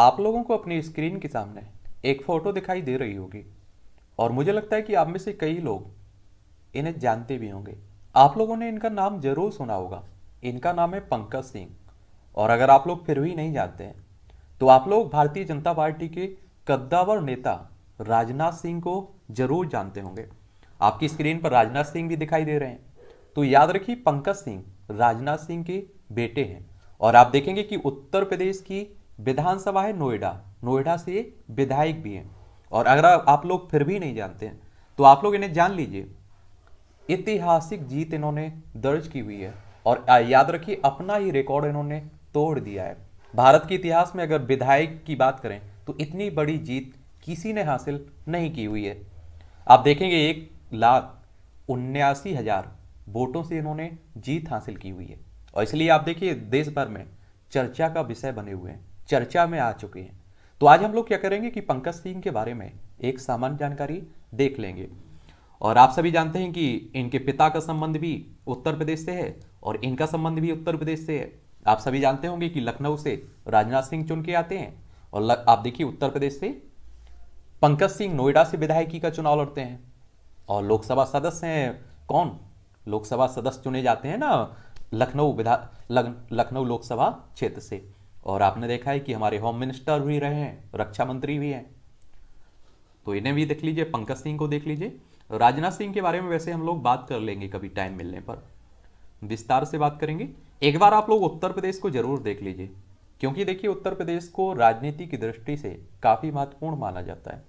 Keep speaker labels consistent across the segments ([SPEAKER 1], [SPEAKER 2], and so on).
[SPEAKER 1] आप लोगों को अपनी स्क्रीन के सामने एक फ़ोटो दिखाई दे रही होगी और मुझे लगता है कि आप में से कई लोग इन्हें जानते भी होंगे आप लोगों ने इनका नाम जरूर सुना होगा इनका नाम है पंकज सिंह और अगर आप लोग फिर भी नहीं जानते हैं तो आप लोग भारतीय जनता पार्टी के कद्दावर नेता राजनाथ सिंह को जरूर जानते होंगे आपकी स्क्रीन पर राजनाथ सिंह भी दिखाई दे रहे हैं तो याद रखिए पंकज सिंह राजनाथ सिंह के बेटे हैं और आप देखेंगे कि उत्तर प्रदेश की विधानसभा है नोएडा नोएडा से विधायक भी हैं और अगर आप लोग फिर भी नहीं जानते हैं तो आप लोग इन्हें जान लीजिए ऐतिहासिक जीत इन्होंने दर्ज की हुई है और याद रखिए अपना ही रिकॉर्ड इन्होंने तोड़ दिया है भारत के इतिहास में अगर विधायक की बात करें तो इतनी बड़ी जीत किसी ने हासिल नहीं की हुई है आप देखेंगे एक लाख उन्यासी हजार वोटों से इन्होंने जीत हासिल की हुई है और इसलिए आप देखिए देश भर में चर्चा का विषय बने हुए हैं चर्चा में आ चुके हैं तो आज हम लोग क्या करेंगे कि पंकज सिंह के बारे में एक सामान्य जानकारी देख लेंगे और आप सभी जानते हैं कि इनके पिता का संबंध भी उत्तर प्रदेश से है और इनका संबंध भी उत्तर प्रदेश से है आप सभी जानते होंगे कि लखनऊ से राजनाथ सिंह चुन के आते हैं और आप देखिए उत्तर प्रदेश से पंकज सिंह नोएडा से विधायकी का चुनाव लड़ते हैं और लोकसभा सदस्य हैं कौन लोकसभा सदस्य चुने जाते हैं ना लखनऊ विधा लखनऊ लोकसभा क्षेत्र से और आपने देखा है कि हमारे होम मिनिस्टर भी रहे हैं रक्षा मंत्री भी हैं तो इन्हें भी देख लीजिए पंकज सिंह को देख लीजिए राजनाथ सिंह के बारे में वैसे हम लोग बात कर लेंगे कभी टाइम मिलने पर विस्तार से बात करेंगे एक बार आप लोग उत्तर प्रदेश को जरूर देख लीजिए क्योंकि देखिए उत्तर प्रदेश को राजनीति की दृष्टि से काफ़ी महत्वपूर्ण माना जाता है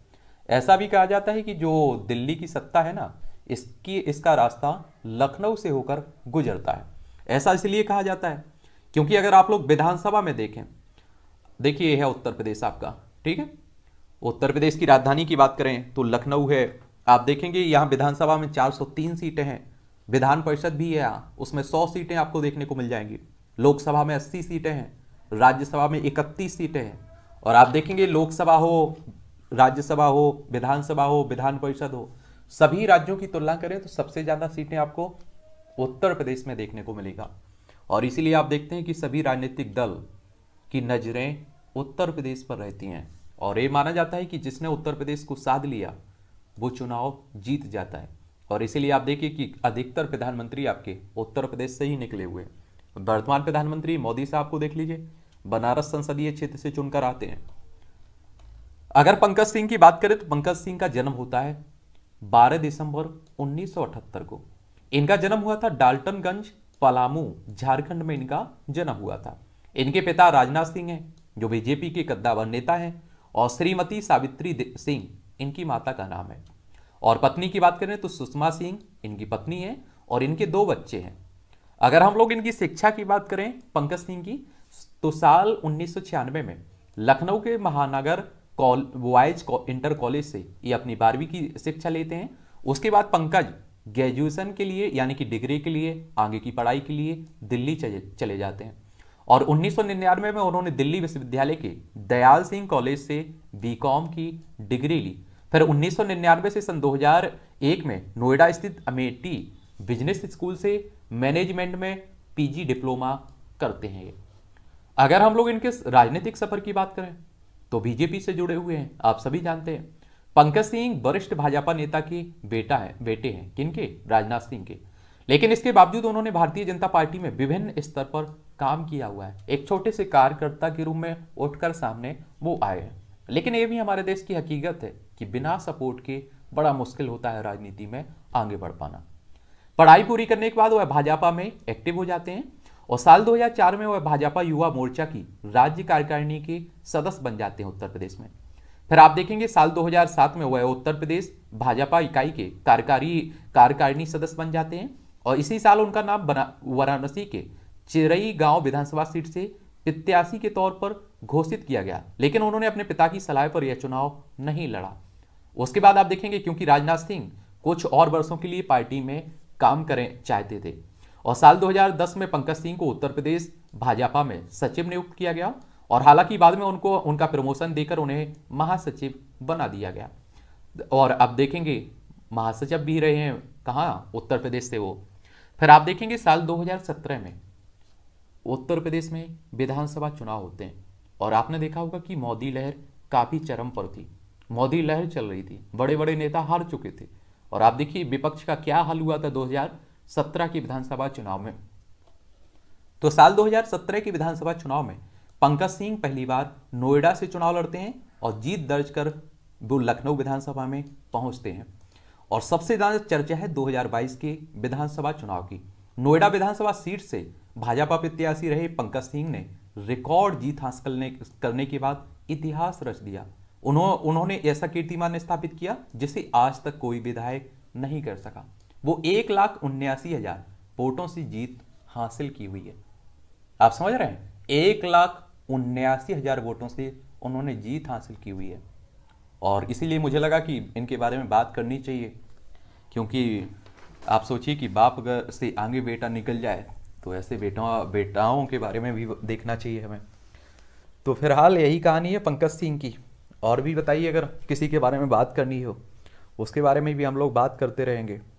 [SPEAKER 1] ऐसा भी कहा जाता है कि जो दिल्ली की सत्ता है ना इसकी इसका रास्ता लखनऊ से होकर गुजरता है ऐसा इसलिए कहा जाता है क्योंकि अगर आप लोग विधानसभा में देखें देखिए यह है उत्तर प्रदेश आपका ठीक है उत्तर प्रदेश की राजधानी की बात करें तो लखनऊ है आप देखेंगे यहां विधानसभा में 403 सीटें हैं विधान परिषद भी है यहाँ उसमें 100 सीटें आपको देखने को मिल जाएंगी लोकसभा में 80 सीटें हैं राज्यसभा में 31 सीटें हैं और आप देखेंगे लोकसभा हो राज्यसभा हो विधानसभा हो विधान परिषद हो सभी राज्यों की तुलना करें तो सबसे ज़्यादा सीटें आपको उत्तर प्रदेश में देखने को मिलेगा और इसीलिए आप देखते हैं कि सभी राजनीतिक दल की नज़रें उत्तर प्रदेश पर रहती हैं और ये माना जाता है कि जिसने उत्तर प्रदेश को साध लिया वो चुनाव जीत जाता है और इसीलिए आप देखिए कि अधिकतर प्रधानमंत्री आपके उत्तर प्रदेश से ही निकले हुए वर्तमान प्रधानमंत्री मोदी साहब को देख लीजिए बनारस संसदीय क्षेत्र से चुनकर आते हैं अगर पंकज सिंह की बात करें तो पंकज सिंह का जन्म होता है 12 दिसंबर 1978 को इनका जन्म हुआ था डाल्टनगंज पलामू झारखंड में इनका जन्म हुआ था इनके पिता राजनाथ सिंह हैं जो बीजेपी के कद्दावर नेता हैं और श्रीमती सावित्री सिंह इनकी माता का नाम है और पत्नी की बात करें तो सुषमा सिंह इनकी पत्नी है और इनके दो बच्चे हैं अगर हम लोग इनकी शिक्षा की बात करें पंकज सिंह की तो साल उन्नीस में लखनऊ के महानगर कॉल बॉयज इंटर कॉलेज से ये अपनी बारहवीं की शिक्षा लेते हैं उसके बाद पंकज ग्रेजुएशन के लिए यानी कि डिग्री के लिए आगे की पढ़ाई के लिए दिल्ली चले जाते हैं और उन्नीस में उन्होंने दिल्ली विश्वविद्यालय के दयाल सिंह कॉलेज से बी की डिग्री ली फिर उन्नीस से सन 2001 में नोएडा स्थित अमेठी बिजनेस स्कूल से मैनेजमेंट में पीजी डिप्लोमा करते हैं अगर हम लोग इनके राजनीतिक सफर की बात करें तो बीजेपी से जुड़े हुए हैं आप सभी जानते हैं पंकज सिंह वरिष्ठ भाजपा नेता के बेटा है बेटे हैं किनके राजनाथ सिंह के लेकिन इसके बावजूद उन्होंने भारतीय जनता पार्टी में विभिन्न स्तर पर काम किया हुआ है एक छोटे से कार्यकर्ता के रूप में उठकर सामने वो आए हैं लेकिन ये भी हमारे देश की हकीकत है कि बिना सपोर्ट के बड़ा मुश्किल होता है राजनीति में आगे बढ़ पाना पढ़ाई पूरी करने के बाद वह भाजपा में एक्टिव हो जाते हैं और साल 2004 में वह भाजपा युवा मोर्चा की राज्य कार्यकारिणी के सदस्य बन जाते हैं उत्तर प्रदेश में फिर आप देखेंगे साल 2007 में हुआ है उत्तर प्रदेश भाजपा इकाई के कार्यकारी कार्यकारिणी सदस्य बन जाते हैं और इसी साल उनका नाम वाराणसी के चिरई गांव विधानसभा सीट से प्रत्याशी के तौर पर घोषित किया गया लेकिन उन्होंने अपने पिता की सलाह पर यह चुनाव नहीं लड़ा उसके बाद आप देखेंगे क्योंकि राजनाथ सिंह कुछ और वर्षों के लिए पार्टी में काम करें चाहते थे और साल 2010 में पंकज सिंह को उत्तर प्रदेश भाजपा में सचिव नियुक्त किया गया और हालांकि बाद में उनको उनका प्रमोशन देकर उन्हें महासचिव बना दिया गया और अब देखेंगे महासचिव भी रहे हैं कहाँ उत्तर प्रदेश से वो फिर आप देखेंगे साल 2017 में उत्तर प्रदेश में विधानसभा चुनाव होते हैं और आपने देखा होगा कि मोदी लहर काफ़ी चरम पर थी मोदी लहर चल रही थी बड़े बड़े नेता हार चुके थे और आप देखिए विपक्ष का क्या हाल हुआ था 2017 के विधानसभा चुनाव में तो साल 2017 के विधानसभा चुनाव में पंकज सिंह पहली बार नोएडा से चुनाव लड़ते हैं और जीत दर्ज कर वो लखनऊ विधानसभा में पहुंचते हैं और सबसे ज़्यादा चर्चा है 2022 के विधानसभा चुनाव की नोएडा विधानसभा सीट से भाजपा प्रत्याशी रहे पंकज सिंह ने रिकॉर्ड जीत हासिल करने के बाद इतिहास रच दिया उन्हों, उन्होंने ऐसा कीर्तिमान स्थापित किया जिसे आज तक कोई विधायक नहीं कर सका वो एक लाख उन्यासी हजार वोटों से जीत हासिल की हुई है आप समझ रहे हैं एक लाख उन्यासी हज़ार वोटों से उन्होंने जीत हासिल की हुई है और इसीलिए मुझे लगा कि इनके बारे में बात करनी चाहिए क्योंकि आप सोचिए कि बाप अगर से आगे बेटा निकल जाए तो ऐसे बेटों बेटाओं के बारे में भी देखना चाहिए हमें तो फिलहाल यही कहानी है पंकज सिंह की और भी बताइए अगर किसी के बारे में बात करनी हो उसके बारे में भी हम लोग बात करते रहेंगे